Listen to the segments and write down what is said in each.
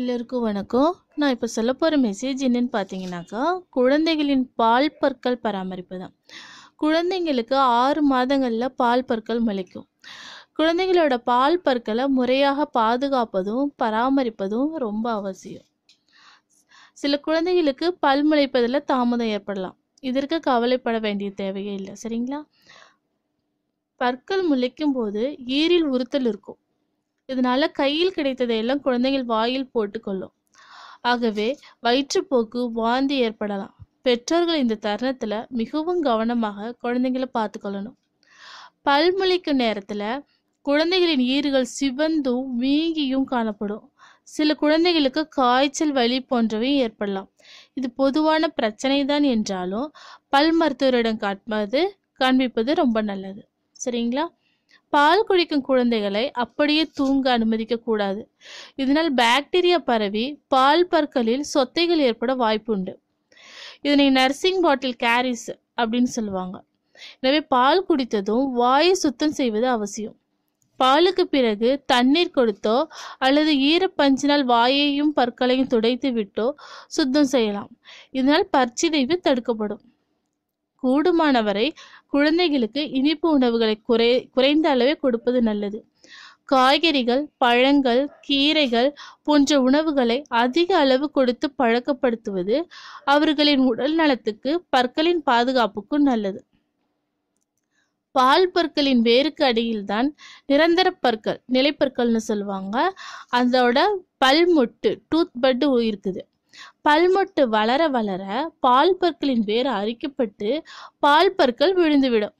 எல்லோருக்கும் வணக்கம் நான் இப்போ சொல்ல போகிற மெசேஜ் என்னென்னு பார்த்தீங்கன்னாக்கா குழந்தைகளின் பால் பற்கள் பராமரிப்பு தான் குழந்தைங்களுக்கு ஆறு மாதங்களில் பால் பற்கள் முளைக்கும் குழந்தைகளோட பால் பற்களை முறையாக பாதுகாப்பதும் பராமரிப்பதும் ரொம்ப அவசியம் சில குழந்தைகளுக்கு பல் முளைப்பதில் தாமதம் ஏற்படலாம் இதற்கு கவலைப்பட வேண்டிய தேவையே இல்லை சரிங்களா பற்கள் முளைக்கும் போது ஈரில் உறுத்தல் இருக்கும் இதனால கையில் கிடைத்ததை எல்லாம் குழந்தைகள் வாயில் போட்டுக்கொள்ளும் ஆகவே வயிற்றுப்போக்கு வாந்தி ஏற்படலாம் பெற்றோர்கள் இந்த தருணத்துல மிகவும் கவனமாக குழந்தைங்களை பார்த்துக்கொள்ளணும் பல்முளைக்கும் நேரத்துல குழந்தைகளின் ஈறுகள் சிவந்தும் வீங்கியும் காணப்படும் சில குழந்தைகளுக்கு காய்ச்சல் வலி போன்றவையும் ஏற்படலாம் இது பொதுவான பிரச்சனை தான் என்றாலும் பல் மருத்துவரிடம் காட்பது காண்பிப்பது ரொம்ப நல்லது சரிங்களா பால் குடிக்கும் குழந்தைகளை அப்படியே தூங்க அனுமதிக்க கூடாது இதனால் பாக்டீரியா பரவி பால் பற்களில் சொத்தைகள் ஏற்பட வாய்ப்பு உண்டு இதனை நர்சிங் பாட்டில் கேரிஸ் அப்படின்னு சொல்லுவாங்க எனவே பால் குடித்ததும் வாயை சுத்தம் செய்வது அவசியம் பாலுக்கு பிறகு தண்ணீர் கொடுத்தோ அல்லது ஈரப்பஞ்சினால் வாயையும் பற்களையும் துடைத்து விட்டோ சுத்தம் செய்யலாம் இதனால் பற்சிதைவு தடுக்கப்படும் கூடுமானவரை குழந்தைகளுக்கு இனிப்பு உணவுகளை குறை குறைந்த அளவே கொடுப்பது நல்லது காய்கறிகள் பழங்கள் கீரைகள் போன்ற உணவுகளை அதிக அளவு கொடுத்து பழக்கப்படுத்துவது அவர்களின் உடல் நலத்துக்கு பற்களின் பாதுகாப்புக்கும் நல்லது பால் பற்களின் வேருக்கு அடியில்தான் நிரந்தர பற்கள் நிலைப்பற்கள்னு சொல்லுவாங்க அதோட பல்முட்டு டூத் பட்டு இருக்குது பல்மொட்டு வளர வளர பால் பற்களின் வேர் அரிக்கப்பட்டு பால் பற்கள் விழுந்துவிடும்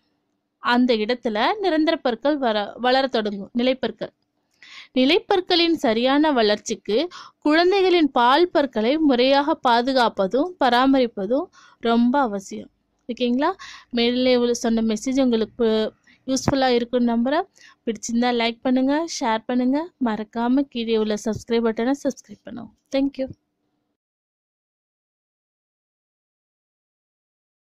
அந்த இடத்துல நிரந்தர பற்கள் வர வளர தொடங்கும் நிலைப்பற்கள் நிலைப்பற்களின் சரியான வளர்ச்சிக்கு குழந்தைகளின் பால் பற்களை முறையாக பாதுகாப்பதும் பராமரிப்பதும் ரொம்ப அவசியம் ஓகேங்களா மேலே சொன்ன மெசேஜ் உங்களுக்கு யூஸ்ஃபுல்லாக இருக்கும்னு நம்புகிறேன் பிடிச்சிருந்தா லைக் பண்ணுங்கள் ஷேர் பண்ணுங்கள் மறக்காமல் கீழே உள்ள சப்ஸ்கிரைப் பட்டனை சப்ஸ்கிரைப் பண்ணுவோம் தேங்க்யூ